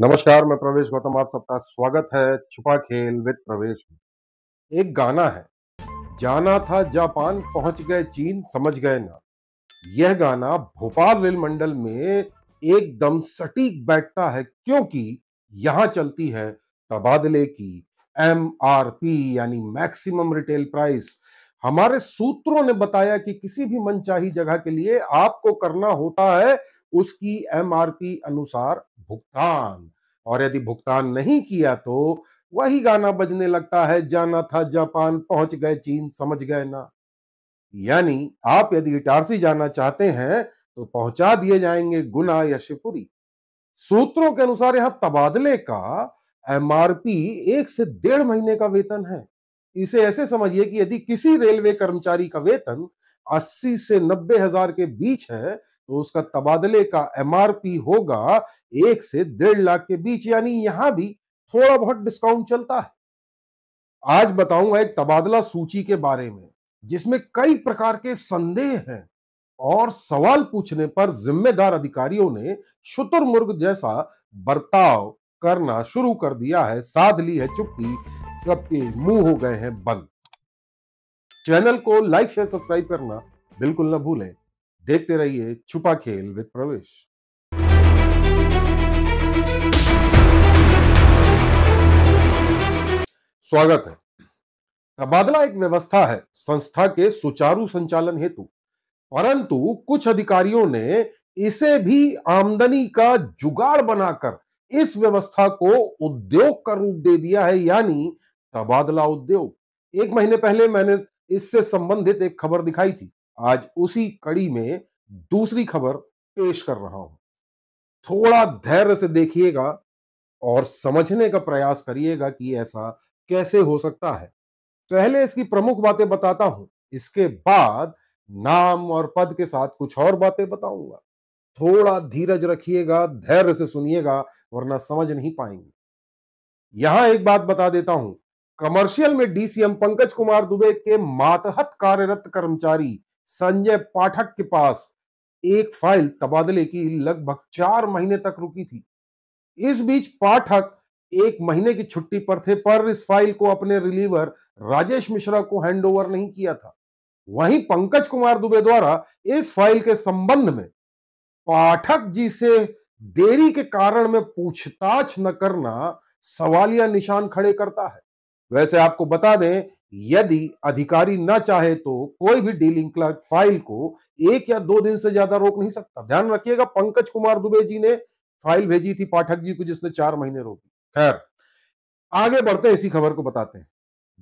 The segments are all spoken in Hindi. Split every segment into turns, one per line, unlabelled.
नमस्कार मैं प्रवेश गौतम आप सबका स्वागत है छुपा खेल विद प्रवेश एक गाना है जाना था जापान पहुंच गए चीन समझ गए ना यह गाना भोपाल रेल मंडल में एकदम सटीक बैठता है क्योंकि यहां चलती है तबादले की एम आर पी यानी मैक्सिमम रिटेल प्राइस हमारे सूत्रों ने बताया कि किसी भी मनचाही जगह के लिए आपको करना होता है उसकी एमआरपी अनुसार भुगतान और यदि भुगतान नहीं किया तो वही गाना बजने लगता है जाना था जापान पहुंच गए चीन समझ गए ना यानी आप यदि इटारसी जाना चाहते हैं तो पहुंचा दिए जाएंगे गुना या शिवपुरी सूत्रों के अनुसार यहां तबादले का एमआरपी एक से डेढ़ महीने का वेतन है इसे ऐसे समझिए कि यदि किसी रेलवे कर्मचारी का वेतन 80 से नब्बे हजार के बीच है तो उसका तबादले का एमआरपी होगा एक से डेढ़ लाख के बीच यानी यहां भी थोड़ा बहुत डिस्काउंट चलता है आज बताऊंगा एक तबादला सूची के बारे में जिसमें कई प्रकार के संदेह हैं और सवाल पूछने पर जिम्मेदार अधिकारियों ने शुतुरमुर्ग जैसा बर्ताव करना शुरू कर दिया है साध ली है चुप्पी सबके मुंह हो गए हैं बंद चैनल को लाइक शेयर सब्सक्राइब करना बिल्कुल ना भूलें देखते रहिए छुपा खेल विद प्रवेश स्वागत है तबादला एक व्यवस्था है संस्था के सुचारू संचालन हेतु परंतु कुछ अधिकारियों ने इसे भी आमदनी का जुगाड़ बनाकर इस व्यवस्था को उद्योग का रूप दे दिया है यानी तबादला उद्योग एक महीने पहले मैंने इससे संबंधित एक खबर दिखाई थी आज उसी कड़ी में दूसरी खबर पेश कर रहा हूं थोड़ा धैर्य से देखिएगा और समझने का प्रयास करिएगा कि ऐसा कैसे हो सकता है पहले इसकी प्रमुख बातें बताता हूं इसके बाद नाम और पद के साथ कुछ और बातें बताऊंगा थोड़ा धीरज रखिएगा धैर्य से सुनिएगा वरना समझ नहीं पाएंगे यहां एक बात बता देता हूं कमर्शियल में डीसीएम पंकज कुमार दुबे के मातहत कार्यरत कर्मचारी संजय पाठक के पास एक फाइल तबादले की लगभग चार महीने तक रुकी थी इस बीच पाठक एक महीने की छुट्टी पर थे पर इस फाइल को अपने रिलीवर राजेश मिश्रा को हैंडओवर नहीं किया था वहीं पंकज कुमार दुबे द्वारा इस फाइल के संबंध में पाठक जी से देरी के कारण में पूछताछ न करना सवालिया निशान खड़े करता है वैसे आपको बता दें यदि अधिकारी न चाहे तो कोई भी डीलिंग क्लर्क फाइल को एक या दो दिन से ज्यादा रोक नहीं सकता ध्यान रखिएगा पंकज कुमार दुबे जी ने फाइल भेजी थी पाठक जी को जिसने चार महीने रोकी खैर आगे बढ़ते हैं इसी खबर को बताते हैं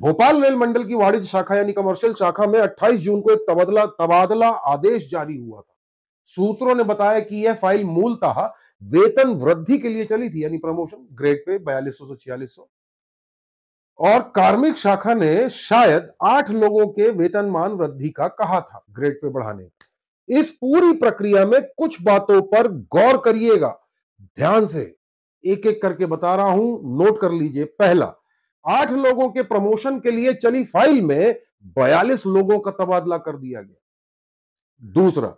भोपाल रेल मंडल की वाणिज्य शाखा यानी कमर्शियल शाखा में 28 जून को एक तबादला तबादला आदेश जारी हुआ था सूत्रों ने बताया कि यह फाइल मूलतः वेतन वृद्धि के लिए चली थी यानी प्रमोशन ग्रेड पे बयालीस सौ छियालीस सौ और कार्मिक शाखा ने शायद आठ लोगों के वेतनमान वृद्धि का कहा था ग्रेड पे बढ़ाने इस पूरी प्रक्रिया में कुछ बातों पर गौर करिएगा ध्यान से एक एक करके बता रहा हूं नोट कर लीजिए पहला आठ लोगों के प्रमोशन के लिए चली फाइल में बयालीस लोगों का तबादला कर दिया गया दूसरा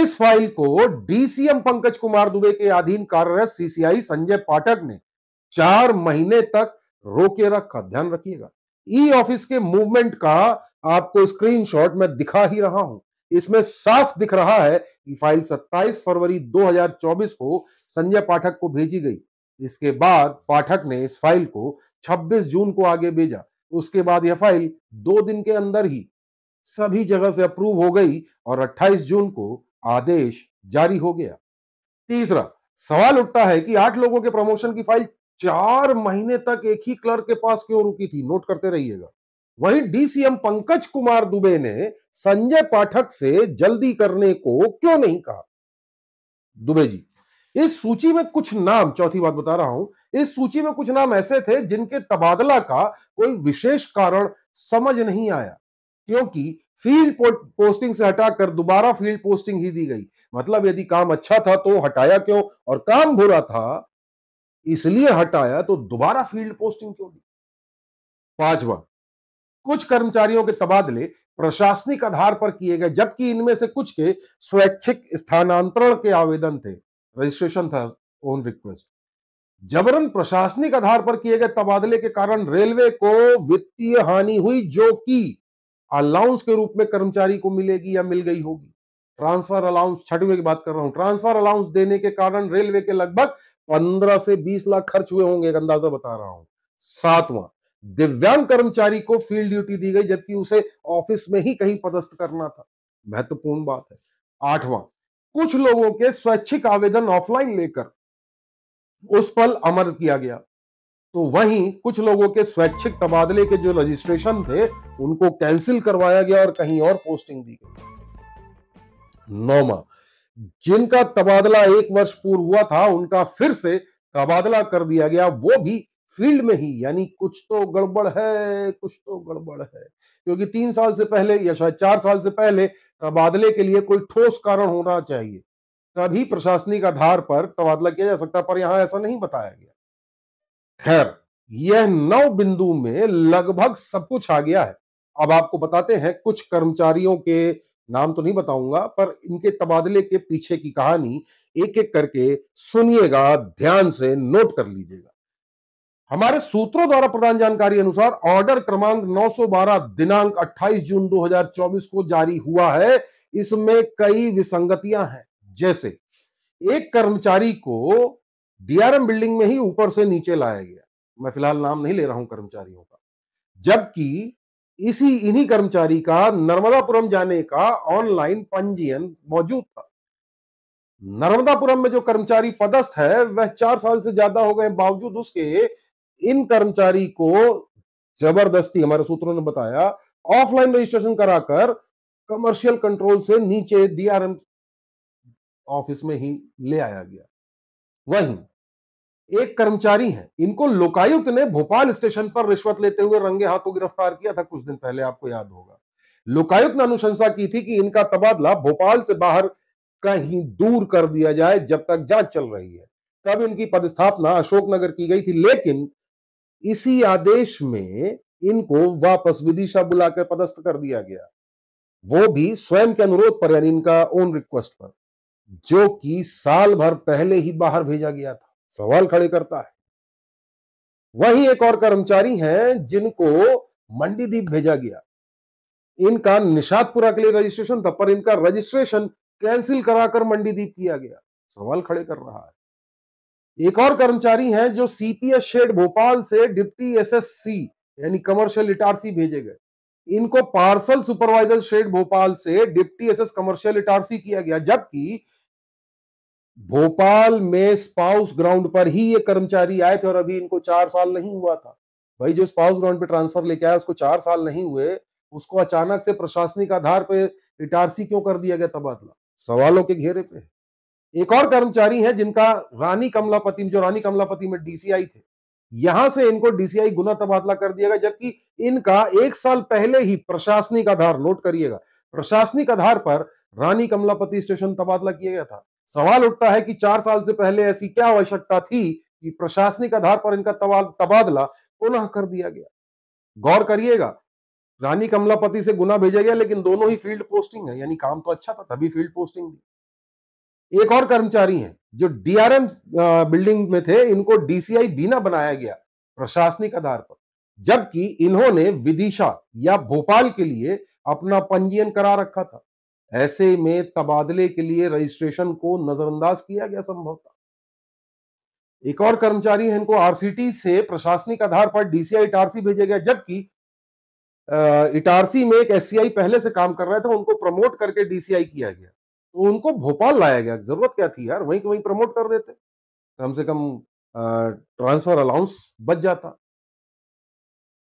इस फाइल को डीसीएम पंकज कुमार दुबे के अधीन कार्यरत सीसीआई संजय पाठक ने चार महीने तक रोके रखा ध्यान रखिएगा ई ऑफिस के मूवमेंट का आपको स्क्रीनशॉट मैं दिखा ही रहा हूं इसमें साफ दिख रहा है कि फाइल 27 फरवरी 2024 को संजय पाठक को भेजी गई इसके बाद पाठक ने इस फाइल को 26 जून को आगे भेजा उसके बाद यह फाइल दो दिन के अंदर ही सभी जगह से अप्रूव हो गई और 28 जून को आदेश जारी हो गया तीसरा सवाल उठता है कि आठ लोगों के प्रमोशन की फाइल चार महीने तक एक ही क्लर्क के पास क्यों रुकी थी नोट करते रहिएगा वहीं डीसीएम पंकज कुमार दुबे ने संजय पाठक से जल्दी करने को क्यों नहीं कहा दुबे जी इस सूची में कुछ नाम चौथी बात बता रहा हूं इस सूची में कुछ नाम ऐसे थे जिनके तबादला का कोई विशेष कारण समझ नहीं आया क्योंकि फील्ड पोस्टिंग से हटाकर दोबारा फील्ड पोस्टिंग ही दी गई मतलब यदि काम अच्छा था तो हटाया क्यों और काम बुरा था इसलिए हटाया तो दोबारा फील्ड पोस्टिंग क्यों दी पांचवा कुछ कर्मचारियों के तबादले प्रशासनिक आधार पर किए गए जबकि इनमें से कुछ के स्वैच्छिक स्थानांतरण के आवेदन थे रजिस्ट्रेशन था ओन रिक्वेस्ट जबरन प्रशासनिक आधार पर किए गए तबादले के कारण रेलवे को वित्तीय हानि हुई जो कि अलाउंस के रूप में कर्मचारी को मिलेगी या मिल गई होगी ट्रांसफर अलाउंस छठवे की बात कर रहा हूं ट्रांसफर अलाउंस देने के कारण रेलवे के लगभग पंद्रह से बीस लाख खर्च हुए होंगे एक अंदाजा बता रहा हूं सातवा दिव्यांग कर्मचारी को फील्ड ड्यूटी दी गई जबकि उसे ऑफिस में ही कहीं पदस्थ करना था महत्वपूर्ण बात है आठवां कुछ लोगों के स्वैच्छिक आवेदन ऑफलाइन लेकर उस पर अमर किया गया तो वहीं कुछ लोगों के स्वैच्छिक तबादले के जो रजिस्ट्रेशन थे उनको कैंसिल करवाया गया और कहीं और पोस्टिंग दी गई नौवा जिनका तबादला एक वर्ष पूर्व हुआ था उनका फिर से तबादला कर दिया गया वो भी फील्ड में ही यानी कुछ तो गड़बड़ है कुछ तो गड़बड़ है क्योंकि तीन साल से पहले या शायद चार साल से पहले तबादले के लिए कोई ठोस कारण होना चाहिए तभी प्रशासनिक आधार पर तबादला किया जा सकता पर यहां ऐसा नहीं बताया गया खैर यह नौ बिंदु में लगभग सब कुछ आ गया है अब आपको बताते हैं कुछ कर्मचारियों के नाम तो नहीं बताऊंगा पर इनके तबादले के पीछे की कहानी एक एक करके सुनिएगा ध्यान से नोट कर लीजिएगा हमारे सूत्रों द्वारा प्रदान जानकारी अनुसार ऑर्डर क्रमांक 912 दिनांक 28 जून 2024 को जारी हुआ है इसमें कई विसंगतियां हैं जैसे एक कर्मचारी को डीआरएम बिल्डिंग में ही ऊपर से नीचे लाया गया मैं फिलहाल नाम नहीं ले रहा हूं कर्मचारियों का जबकि इसी इन्हीं कर्मचारी का नर्मदापुरम जाने का ऑनलाइन पंजीयन मौजूद था नर्मदापुरम में जो कर्मचारी पदस्थ है वह चार साल से ज्यादा हो गए बावजूद उसके इन कर्मचारी को जबरदस्ती हमारे सूत्रों ने बताया ऑफलाइन रजिस्ट्रेशन कराकर कमर्शियल कंट्रोल से नीचे डीआरएम ऑफिस में ही ले आया गया वहीं एक कर्मचारी हैं इनको लोकायुक्त ने भोपाल स्टेशन पर रिश्वत लेते हुए रंगे हाथों गिरफ्तार किया था कुछ दिन पहले आपको याद होगा लोकायुक्त ने अनुशंसा की थी कि इनका तबादला भोपाल से बाहर कहीं दूर कर दिया जाए जब तक जांच चल रही है तब इनकी पदस्थापना अशोकनगर की गई थी लेकिन इसी आदेश में इनको वापस विदिशा बुलाकर पदस्थ कर दिया गया वो भी स्वयं के अनुरोध पर यानी इनका ओन रिक्वेस्ट पर जो कि साल भर पहले ही बाहर भेजा गया था सवाल खड़े करता है वही एक और कर्मचारी हैं जिनको मंडीदीप भेजा गया इनका निषादपुरा के लिए रजिस्ट्रेशन था पर इनका रजिस्ट्रेशन कैंसिल कराकर मंडीदीप किया गया सवाल खड़े कर रहा है एक और कर्मचारी हैं जो सीपीएस शेड भोपाल से डिप्टी एसएससी यानी कमर्शियल इटारसी भेजे गए इनको पार्सल सुपरवाइजर शेड भोपाल से डिप्टी एसएस कमर्शियल इटारसी किया गया जबकि भोपाल में स्पाउस ग्राउंड पर ही ये कर्मचारी आए थे और अभी इनको चार साल नहीं हुआ था भाई जो स्पाउस ग्राउंड पे ट्रांसफर लेके आया उसको चार साल नहीं हुए उसको अचानक से प्रशासनिक आधार पे इटारसी क्यों कर दिया गया तबादला सवालों के घेरे पे एक और कर्मचारी है जिनका रानी कमलापति जो रानी कमलापति में डीसीआई थे यहां से इनको डीसीआई गुना तबादला कर दिया गया जबकि इनका एक साल पहले ही प्रशासनिक आधार नोट करिएगा प्रशासनिक आधार पर रानी कमलापति स्टेशन तबादला किया गया था सवाल उठता है कि चार साल से पहले ऐसी क्या आवश्यकता थी कि प्रशासनिक आधार पर इनका तबादला पुनः कर दिया गया गौर करिएगा रानी कमलापति से गुना भेजा गया लेकिन दोनों ही फील्ड पोस्टिंग है यानी काम तो अच्छा था तभी फील्ड पोस्टिंग दी एक और कर्मचारी हैं जो डीआरएम बिल्डिंग में थे इनको डीसीआई बिना बनाया गया प्रशासनिक आधार पर जबकि इन्होंने विदिशा या भोपाल के लिए अपना पंजीयन करा रखा था ऐसे में तबादले के लिए रजिस्ट्रेशन को नजरअंदाज किया गया संभवतः एक और कर्मचारी है इनको आरसीटी से प्रशासनिक आधार पर डीसीआई इटारसी भेजे गया जबकि इटारसी में एक एससीआई पहले से काम कर रहा था उनको प्रमोट करके डीसीआई किया गया तो उनको भोपाल लाया गया जरूरत क्या थी यार वहीं वहीं प्रमोट कर देते कम से कम ट्रांसफर अलाउंस बच जाता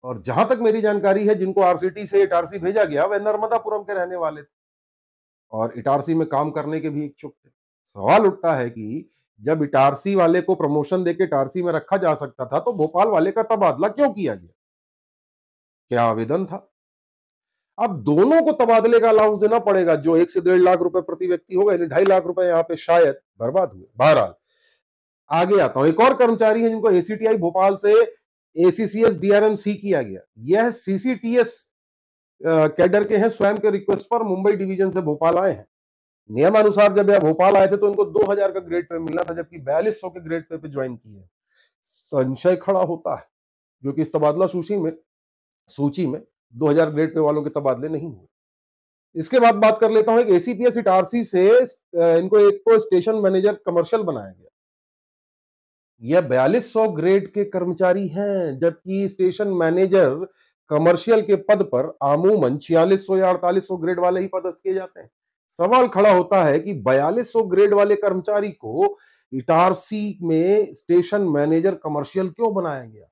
और जहां तक मेरी जानकारी है जिनको आरसीटी से इटारसी भेजा गया वह नर्मदापुरम के रहने वाले थे और इटारसी में काम करने के भी इच्छुक थे सवाल उठता है कि जब इटारसी वाले को प्रमोशन देके इटारसी में रखा जा सकता था तो भोपाल वाले का तबादला क्यों किया गया क्या आवेदन था अब दोनों को तबादले का अलाउंस देना पड़ेगा जो एक से डेढ़ लाख रुपए प्रति व्यक्ति होगा यानी ढाई लाख रुपए यहाँ पे शायद बर्बाद हुए बहरहाल आगे आता हूं एक और कर्मचारी है जिनको एसीटीआई भोपाल से एसीसीएस डीआरएम सी किया गया यह सीसीटीएस कैडर के हैं स्वयं के रिक्वेस्ट पर मुंबई डिवीजन से भोपाल आए हैं नियमानुसार जब यह भोपाल आए थे तो इनको 2000 का ग्रेड पे मिलना था जबकि बयालीस के ग्रेड पे, पे ज्वाइन किए संशय खड़ा होता है जो कि इस तबादला सूची में सूची में 2000 ग्रेड पे वालों के तबादले नहीं हुए इसके बाद बात कर लेता हूं एक एसीपीएस इटारसी से इनको एक को स्टेशन मैनेजर कमर्शियल बनाया गया यह बयालीस ग्रेड के कर्मचारी हैं जबकि स्टेशन मैनेजर कमर्शियल के पद पर आमूमन छियालीस सौ या अड़तालीस सौ ग्रेड वाले ही पदस्थ किए जाते हैं सवाल खड़ा होता है कि बयालीस सौ ग्रेड वाले कर्मचारी को इटारसी में स्टेशन मैनेजर कमर्शियल क्यों बनाया गया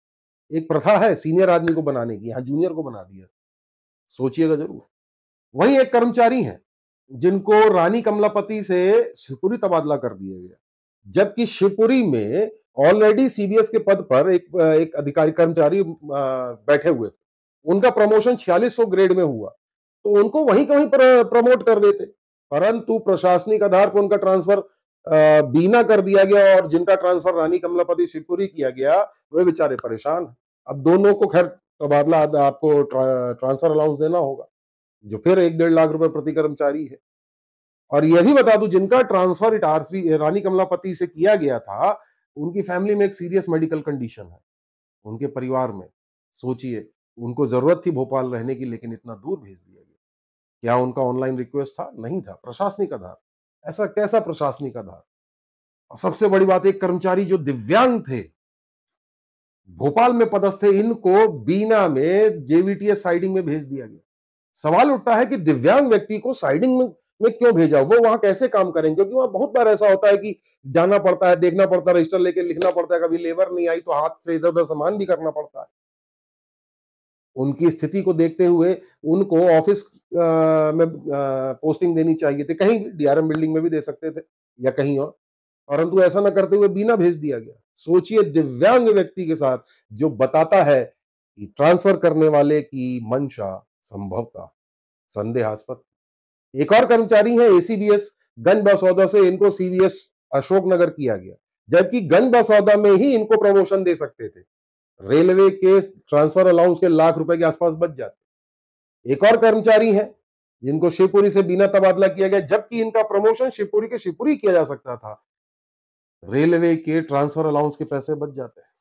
एक प्रथा है सीनियर आदमी को बनाने की यहां जूनियर को बना दिया सोचिएगा जरूर वही एक कर्मचारी है जिनको रानी कमलापति से शिवपुरी तबादला कर दिया गया जबकि शिवपुरी में ऑलरेडी सीबीएस के पद पर एक एक अधिकारी कर्मचारी बैठे हुए थे उनका प्रमोशन छियालीस ग्रेड में हुआ तो उनको वहीं कहीं प्र, प्रमोट कर देते परंतु प्रशासनिक आधार पर उनका ट्रांसफर बीना कर दिया गया और जिनका ट्रांसफर रानी कमलापति शिवपुरी किया गया वे बेचारे परेशान अब दोनों को खैर तबादला तो आपको ट्रा, ट्रांसफर अलाउंस देना होगा जो फिर एक डेढ़ लाख रुपए प्रति कर्मचारी है और यह भी बता दू जिनका ट्रांसफर इटारसी रानी कमलापति से किया गया था उनकी फैमिली में एक सीरियस मेडिकल कंडीशन है उनके परिवार में सोचिए उनको ज़रूरत थी भोपाल रहने की लेकिन इतना दूर भेज दिया गया क्या उनका ऑनलाइन रिक्वेस्ट था नहीं था प्रशासनिक आधार ऐसा कैसा प्रशासनिक आधार और सबसे बड़ी बात एक कर्मचारी जो दिव्यांग थे भोपाल में पदस्थ थे इनको बीना में जेवीटीएस साइडिंग में भेज दिया गया सवाल उठता है कि दिव्यांग व्यक्ति को साइडिंग में में क्यों भेजा वो वहां कैसे काम करेंगे क्योंकि वहां बहुत बार ऐसा होता है कि जाना पड़ता है देखना पड़ता है रजिस्टर लेके लिखना पड़ता है कभी लेबर नहीं आई तो हाथ से इधर उधर सामान भी करना पड़ता है उनकी स्थिति को देखते हुए उनको ऑफिस में पोस्टिंग देनी चाहिए थी कहीं डीआरएम बिल्डिंग में भी दे सकते थे या कहीं और परंतु ऐसा ना करते हुए बिना भेज दिया गया सोचिए दिव्यांग व्यक्ति के साथ जो बताता है कि ट्रांसफर करने वाले की मंशा संभवता संदेहास्पद एक और कर्मचारी है एसीबीएस गन बसौदा से इनको सीबीएस अशोकनगर किया गया जबकि गन बसौदा में ही इनको प्रमोशन दे सकते थे रेलवे के ट्रांसफर अलाउंस के लाख रुपए के आसपास बच जाते एक और कर्मचारी है जिनको शिवपुरी से बिना तबादला किया गया जबकि इनका प्रमोशन शिवपुरी के शिवपुरी किया जा सकता था रेलवे के ट्रांसफर अलाउंस के पैसे बच जाते हैं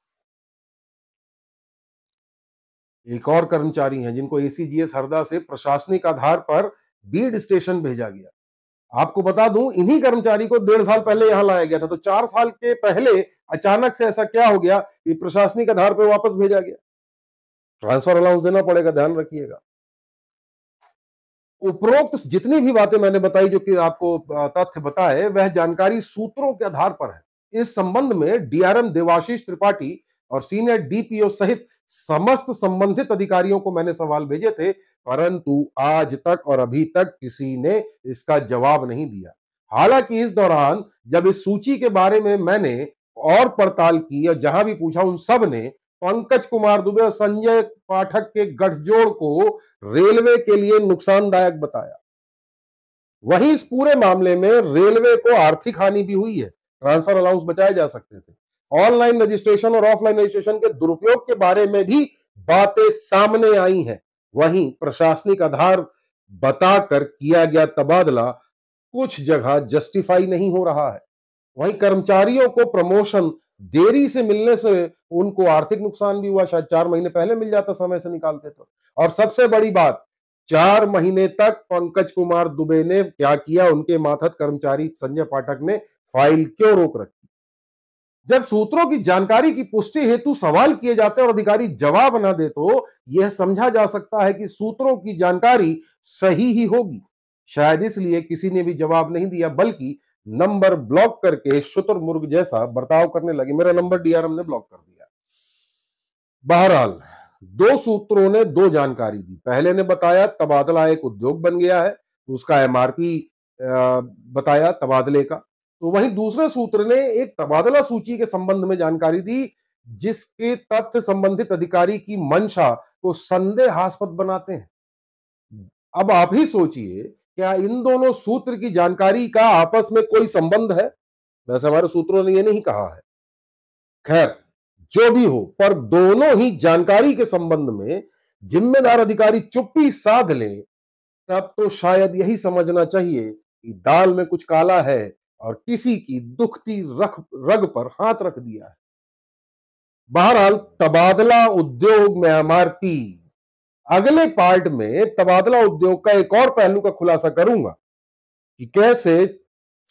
एक और कर्मचारी हैं जिनको एसीजीएस हरदा से प्रशासनिक आधार पर बीड स्टेशन भेजा गया आपको बता दूं इन्हीं कर्मचारी को डेढ़ साल पहले यहां लाया गया था तो चार साल के पहले अचानक से ऐसा क्या हो गया कि प्रशासनिक आधार पर वापस भेजा गया ट्रांसफर अलाउंस देना पड़ेगा ध्यान रखिएगा उपरोक्त जितनी भी बातें मैंने बताई जो कि आपको तथ्य बताए वह जानकारी सूत्रों के आधार पर है इस संबंध में डीआरएम देवाशीष त्रिपाठी और सीनियर डीपीओ सहित समस्त संबंधित अधिकारियों को मैंने सवाल भेजे थे परंतु आज तक और अभी तक किसी ने इसका जवाब नहीं दिया हालांकि इस दौरान जब इस सूची के बारे में मैंने और पड़ताल की और जहां भी पूछा उन सब ने पंकज कुमार दुबे और संजय पाठक के गठजोड़ को रेलवे के लिए नुकसानदायक बताया वहीं इस पूरे मामले में रेलवे को आर्थिक हानि भी हुई है ट्रांसफर अलाउंस बचाए जा सकते थे ऑनलाइन रजिस्ट्रेशन और ऑफलाइन रजिस्ट्रेशन के दुरुपयोग के बारे में भी बातें सामने आई हैं वहीं प्रशासनिक आधार बताकर किया गया तबादला कुछ जगह जस्टिफाई नहीं हो रहा है वहीं कर्मचारियों को प्रमोशन देरी से मिलने से उनको आर्थिक नुकसान भी हुआ शायद चार महीने पहले मिल जाता समय से निकालते तो और सबसे बड़ी बात चार महीने तक पंकज कुमार दुबे ने क्या किया उनके माथत कर्मचारी संजय पाठक ने फाइल क्यों रोक रखी जब सूत्रों की जानकारी की पुष्टि हेतु सवाल किए जाते और अधिकारी जवाब ना दे तो यह समझा जा सकता है कि सूत्रों की जानकारी सही ही होगी शायद इसलिए किसी ने भी जवाब नहीं दिया बल्कि नंबर ब्लॉक करके शुतुरमुर्ग जैसा बर्ताव करने लगे मेरा नंबर डीआरएम ने ब्लॉक कर दिया बहरहाल दो सूत्रों ने दो जानकारी दी पहले ने बताया तबादला एक उद्योग बन गया है उसका एमआरपी बताया तबादले का तो वहीं दूसरे सूत्र ने एक तबादला सूची के संबंध में जानकारी दी जिसके तथ्य संबंधित अधिकारी की मंशा को संदेहास्पद बनाते हैं अब आप ही सोचिए क्या इन दोनों सूत्र की जानकारी का आपस में कोई संबंध है वैसे हमारे सूत्रों ने यह नहीं कहा है खैर जो भी हो पर दोनों ही जानकारी के संबंध में जिम्मेदार अधिकारी चुप्पी साध ले तब तो शायद यही समझना चाहिए कि दाल में कुछ काला है और किसी की दुखती रख रग पर हाथ रख दिया है बहरहाल तबादला उद्योग में एमआरपी अगले पार्ट में तबादला उद्योग का एक और पहलू का खुलासा करूंगा कि कैसे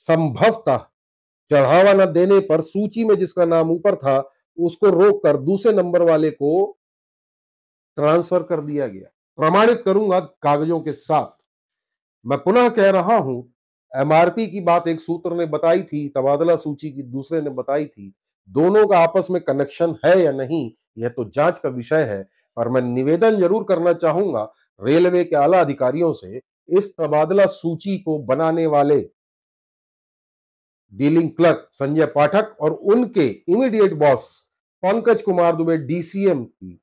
संभवतः चढ़ावा न देने पर सूची में जिसका नाम ऊपर था उसको रोक कर दूसरे नंबर वाले को ट्रांसफर कर दिया गया प्रमाणित करूंगा कागजों के साथ मैं पुनः कह रहा हूं एमआरपी की बात एक सूत्र ने बताई थी तबादला सूची की दूसरे ने बताई थी दोनों का आपस में कनेक्शन है या नहीं यह तो जांच का विषय है और मैं निवेदन जरूर करना चाहूंगा रेलवे के आला अधिकारियों से इस तबादला सूची को बनाने वाले डीलिंग क्लर्क संजय पाठक और उनके immediate boss Pankaj Kumar Dubey DCM की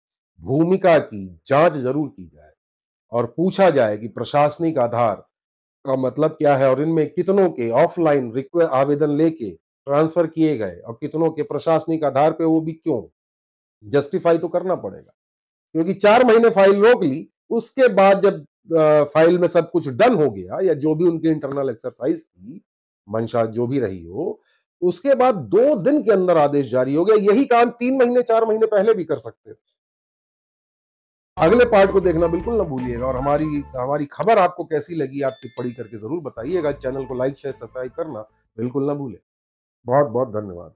भूमिका की जांच जरूर की जाए और पूछा जाए कि प्रशासनिक आधार का मतलब क्या है और इनमें कितनों के ऑफलाइन रिक्वेस्ट आवेदन लेके ट्रांसफर किए गए और कितनों के प्रशासनिक आधार पे वो भी क्यों जस्टिफाई तो करना पड़ेगा क्योंकि चार महीने फाइल रोक ली उसके बाद जब फाइल में सब कुछ डन हो गया या जो भी उनकी इंटरनल एक्सरसाइज थी मंशा जो भी रही हो उसके बाद दो दिन के अंदर आदेश जारी हो गया यही काम तीन महीने चार महीने पहले भी कर सकते थे अगले पार्ट को देखना बिल्कुल ना भूलिएगा और हमारी हमारी खबर आपको कैसी लगी आप टिप्पणी करके जरूर बताइएगा चैनल को लाइक शेयर सब्सक्राइब करना बिल्कुल ना भूलें बहुत बहुत धन्यवाद